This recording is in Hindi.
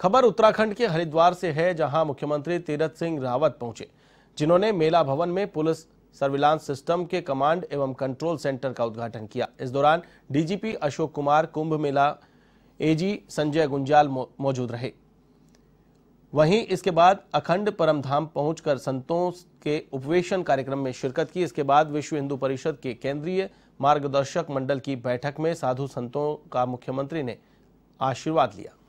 खबर उत्तराखंड के हरिद्वार से है जहां मुख्यमंत्री तीरथ सिंह रावत पहुंचे जिन्होंने मेला भवन में पुलिस सर्विलांस सिस्टम के कमांड एवं कंट्रोल सेंटर का उद्घाटन किया इस दौरान डीजीपी अशोक कुमार कुंभ मेला एजी संजय गुंजाल मौजूद रहे वहीं इसके बाद अखंड परमधाम पहुंचकर संतों के उपवेशन कार्यक्रम में शिरकत की इसके बाद विश्व हिंदू परिषद के केंद्रीय मार्गदर्शक मंडल की बैठक में साधु संतों का मुख्यमंत्री ने आशीर्वाद लिया